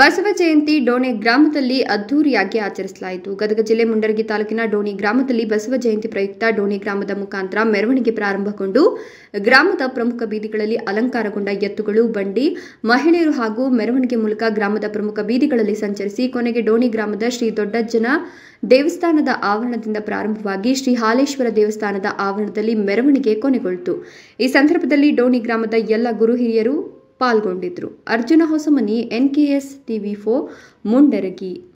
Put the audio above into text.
ಬಸವ ಜಯಂತಿ ಡೋಣೆ ಗ್ರಾಮದಲ್ಲಿ ಅದ್ದೂರಿಯಾಗಿ ಆಚರಿಸಲಾಯಿತು ಗದಗ ಜಿಲ್ಲೆ ಮುಂಡರಗಿ ತಾಲೂಕಿನ ಡೋಣಿ ಗ್ರಾಮದಲ್ಲಿ ಬಸವ ಜಯಂತಿ ಪ್ರಯುಕ್ತ ಡೋಣಿ ಗ್ರಾಮದ ಮುಖಾಂತರ ಮೆರವಣಿಗೆ ಪ್ರಾರಂಭಗೊಂಡು ಗ್ರಾಮದ ಪ್ರಮುಖ ಬೀದಿಗಳಲ್ಲಿ ಅಲಂಕಾರಗೊಂಡ ಎತ್ತುಗಳು ಬಂಡಿ ಮಹಿಳೆಯರು ಹಾಗೂ ಮೆರವಣಿಗೆ ಮೂಲಕ ಗ್ರಾಮದ ಪ್ರಮುಖ ಬೀದಿಗಳಲ್ಲಿ ಸಂಚರಿಸಿ ಕೊನೆಗೆ ಡೋಣಿ ಗ್ರಾಮದ ಶ್ರೀ ದೊಡ್ಡಜ್ಜನ ದೇವಸ್ಥಾನದ ಆವರಣದಿಂದ ಪ್ರಾರಂಭವಾಗಿ ಶ್ರೀ ಹಾಲೇಶ್ವರ ದೇವಸ್ಥಾನದ ಆವರಣದಲ್ಲಿ ಮೆರವಣಿಗೆ ಕೊನೆಗೊಳ್ಳಿತು ಈ ಸಂದರ್ಭದಲ್ಲಿ ಡೋಣಿ ಗ್ರಾಮದ ಎಲ್ಲ ಗುರು ಹಿರಿಯರು ಪಾಲ್ಗೊಂಡಿದ್ರು. Arjuna Hosamani N K S T V ಫೋ ಮುಂಡರಗಿ